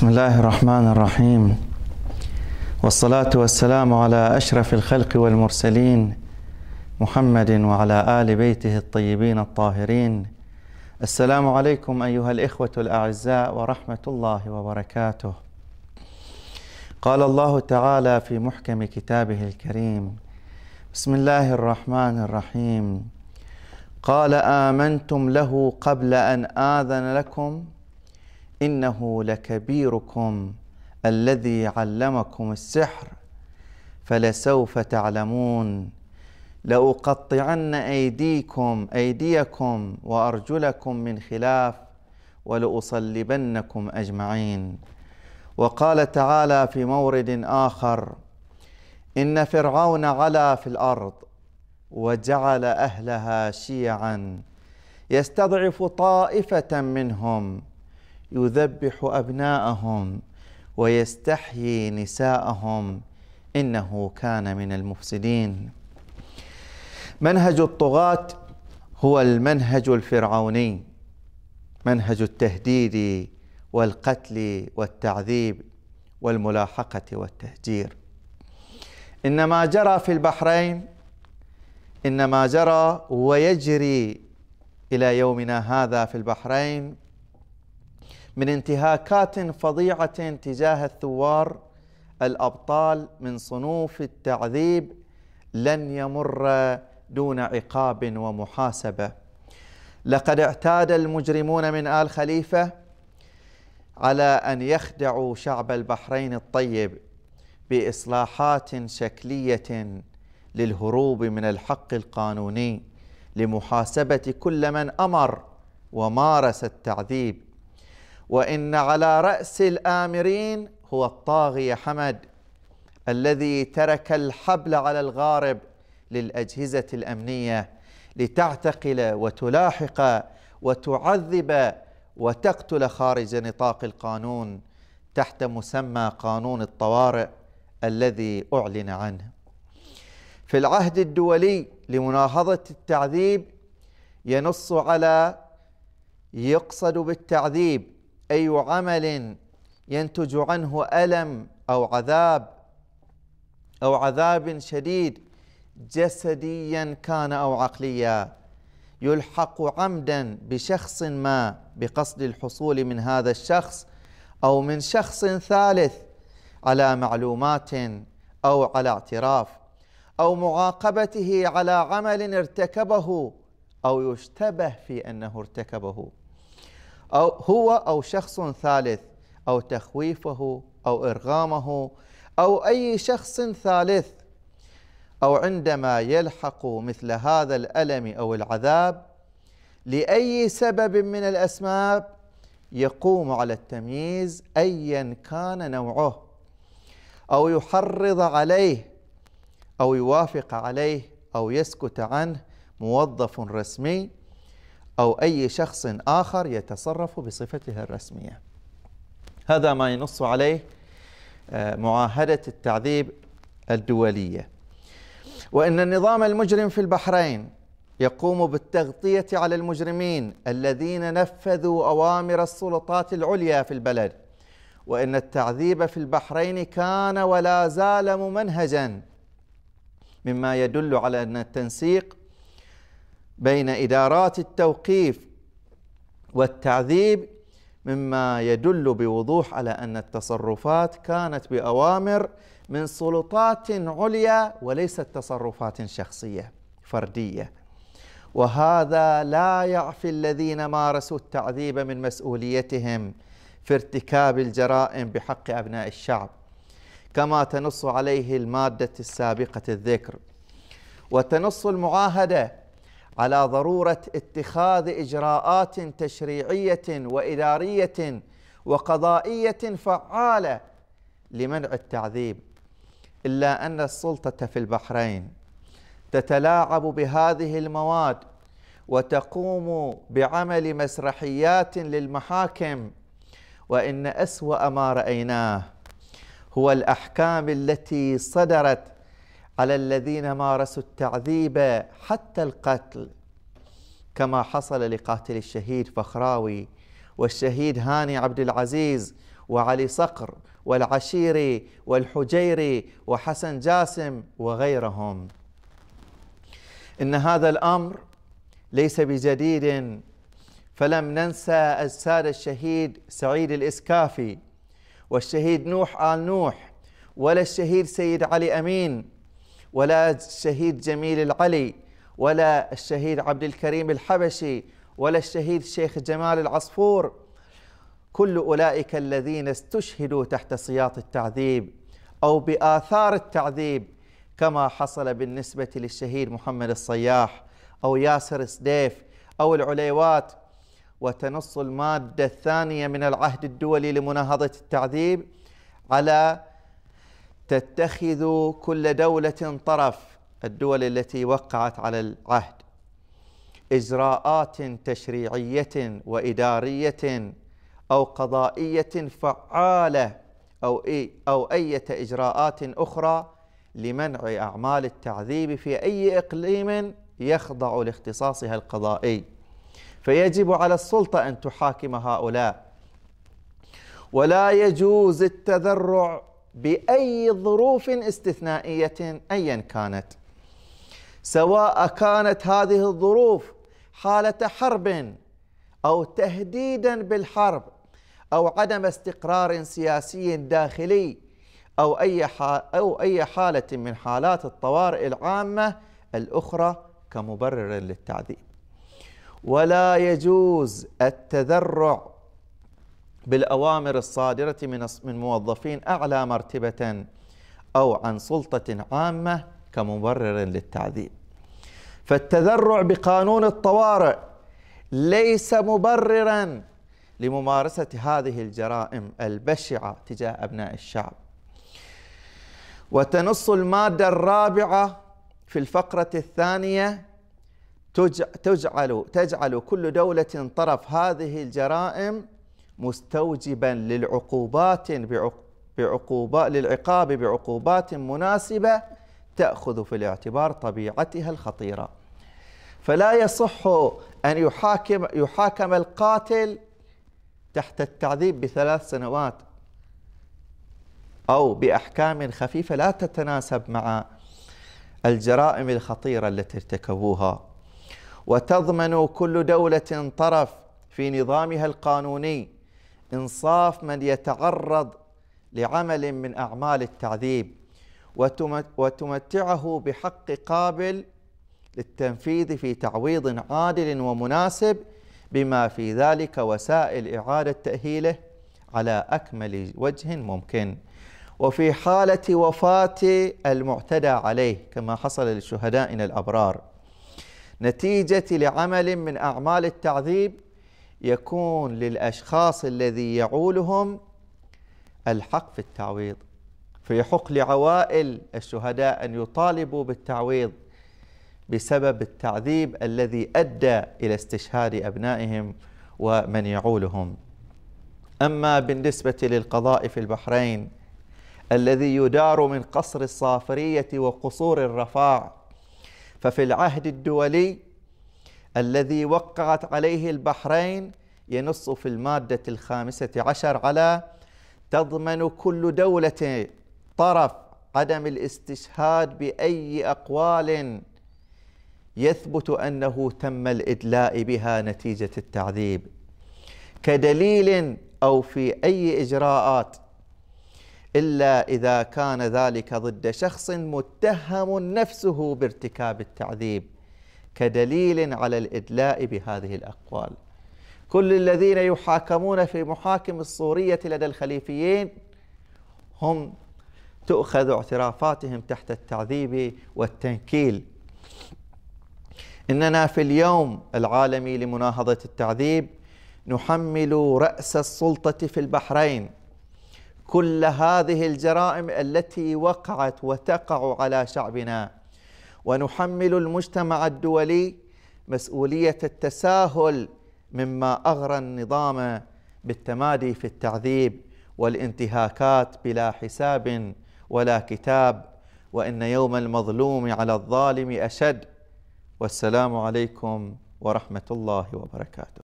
بسم الله الرحمن الرحيم والصلاة والسلام على أشرف الخلق والمرسلين محمد وعلى آل بيته الطيبين الطاهرين السلام عليكم أيها الإخوة الأعزاء ورحمة الله وبركاته قال الله تعالى في محكم كتابه الكريم بسم الله الرحمن الرحيم قال آمنتم له قبل أن آذن لكم إنه لكبيركم الذي علمكم السحر فلسوف تعلمون لأقطعن أيديكم أيديكم وأرجلكم من خلاف ولأصلبنكم أجمعين وقال تعالى في مورد آخر إن فرعون علا في الأرض وجعل أهلها شيعا يستضعف طائفة منهم يذبح أبناءهم ويستحيي نساءهم إنه كان من المفسدين منهج الطغاة هو المنهج الفرعوني منهج التهديد والقتل والتعذيب والملاحقة والتهجير إنما جرى في البحرين إنما جرى ويجري إلى يومنا هذا في البحرين من انتهاكات فظيعه تجاه الثوار الابطال من صنوف التعذيب لن يمر دون عقاب ومحاسبه لقد اعتاد المجرمون من ال خليفه على ان يخدعوا شعب البحرين الطيب باصلاحات شكليه للهروب من الحق القانوني لمحاسبه كل من امر ومارس التعذيب وإن على رأس الآمرين هو الطاغية حمد الذي ترك الحبل على الغارب للأجهزة الأمنية لتعتقل وتلاحق وتعذب وتقتل خارج نطاق القانون تحت مسمى قانون الطوارئ الذي أعلن عنه في العهد الدولي لمناهضة التعذيب ينص على يقصد بالتعذيب أي عمل ينتج عنه ألم أو عذاب أو عذاب شديد جسديا كان أو عقليا يلحق عمدا بشخص ما بقصد الحصول من هذا الشخص أو من شخص ثالث على معلومات أو على اعتراف أو معاقبته على عمل ارتكبه أو يشتبه في أنه ارتكبه أو هو أو شخص ثالث أو تخويفه أو إرغامه أو أي شخص ثالث أو عندما يلحق مثل هذا الألم أو العذاب لأي سبب من الأسباب يقوم على التمييز أيا كان نوعه أو يحرض عليه أو يوافق عليه أو يسكت عنه موظف رسمي أو أي شخص آخر يتصرف بصفته الرسمية هذا ما ينص عليه آه، معاهدة التعذيب الدولية وإن النظام المجرم في البحرين يقوم بالتغطية على المجرمين الذين نفذوا أوامر السلطات العليا في البلد وإن التعذيب في البحرين كان ولا زال ممنهجا مما يدل على أن التنسيق بين إدارات التوقيف والتعذيب مما يدل بوضوح على أن التصرفات كانت بأوامر من سلطات عليا وليست تصرفات شخصية فردية وهذا لا يعفي الذين مارسوا التعذيب من مسؤوليتهم في ارتكاب الجرائم بحق أبناء الشعب كما تنص عليه المادة السابقة الذكر وتنص المعاهدة على ضروره اتخاذ اجراءات تشريعيه واداريه وقضائيه فعاله لمنع التعذيب الا ان السلطه في البحرين تتلاعب بهذه المواد وتقوم بعمل مسرحيات للمحاكم وان اسوا ما رايناه هو الاحكام التي صدرت على الذين مارسوا التعذيب حتى القتل كما حصل لقاتل الشهيد فخراوي والشهيد هاني عبد العزيز وعلي صقر والعشيري والحجيري وحسن جاسم وغيرهم إن هذا الأمر ليس بجديد فلم ننسى أجساد الشهيد سعيد الإسكافي والشهيد نوح آل نوح ولا الشهيد سيد علي أمين ولا الشهيد جميل العلي ولا الشهيد عبد الكريم الحبشي ولا الشهيد شيخ جمال العصفور كل أولئك الذين استشهدوا تحت سياط التعذيب أو بآثار التعذيب كما حصل بالنسبة للشهيد محمد الصياح أو ياسر سديف أو العليوات وتنص المادة الثانية من العهد الدولي لمناهضة التعذيب على تتخذ كل دولة طرف الدول التي وقعت على العهد إجراءات تشريعية وإدارية أو قضائية فعالة أو أو أية إجراءات أخرى لمنع أعمال التعذيب في أي إقليم يخضع لاختصاصها القضائي فيجب على السلطة أن تحاكم هؤلاء ولا يجوز التذرع بأي ظروف استثنائية أيا كانت سواء كانت هذه الظروف حالة حرب أو تهديدا بالحرب أو عدم استقرار سياسي داخلي أو أي أو أي حالة من حالات الطوارئ العامة الأخرى كمبرر للتعذيب ولا يجوز التذرع بالأوامر الصادرة من من موظفين أعلى مرتبة أو عن سلطة عامة كمبرر للتعذيب فالتذرع بقانون الطوارئ ليس مبررا لممارسة هذه الجرائم البشعة تجاه أبناء الشعب وتنص المادة الرابعة في الفقرة الثانية تجعل, تجعل كل دولة طرف هذه الجرائم مستوجبا للعقوبات بعقوبات للعقاب بعقوبات مناسبة تأخذ في الاعتبار طبيعتها الخطيرة فلا يصح أن يحاكم, يحاكم القاتل تحت التعذيب بثلاث سنوات أو بأحكام خفيفة لا تتناسب مع الجرائم الخطيرة التي ارتكبوها وتضمن كل دولة طرف في نظامها القانوني إنصاف من يتعرض لعمل من أعمال التعذيب وتمتعه بحق قابل للتنفيذ في تعويض عادل ومناسب بما في ذلك وسائل إعادة تأهيله على أكمل وجه ممكن وفي حالة وفاة المعتدى عليه كما حصل لشهدائنا الأبرار نتيجة لعمل من أعمال التعذيب يكون للأشخاص الذي يعولهم الحق في التعويض فيحق لعوائل الشهداء أن يطالبوا بالتعويض بسبب التعذيب الذي أدى إلى استشهاد أبنائهم ومن يعولهم أما بالنسبة للقضاء في البحرين الذي يدار من قصر الصافرية وقصور الرفاع ففي العهد الدولي الذي وقعت عليه البحرين ينص في المادة الخامسة عشر على تضمن كل دولة طرف عدم الاستشهاد بأي أقوال يثبت أنه تم الإدلاء بها نتيجة التعذيب كدليل أو في أي إجراءات إلا إذا كان ذلك ضد شخص متهم نفسه بارتكاب التعذيب كدليل على الإدلاء بهذه الأقوال كل الذين يحاكمون في محاكم الصورية لدى الخليفيين هم تؤخذ اعترافاتهم تحت التعذيب والتنكيل إننا في اليوم العالمي لمناهضة التعذيب نحمل رأس السلطة في البحرين كل هذه الجرائم التي وقعت وتقع على شعبنا ونحمل المجتمع الدولي مسؤولية التساهل مما اغرى النظام بالتمادي في التعذيب والانتهاكات بلا حساب ولا كتاب وان يوم المظلوم على الظالم اشد والسلام عليكم ورحمه الله وبركاته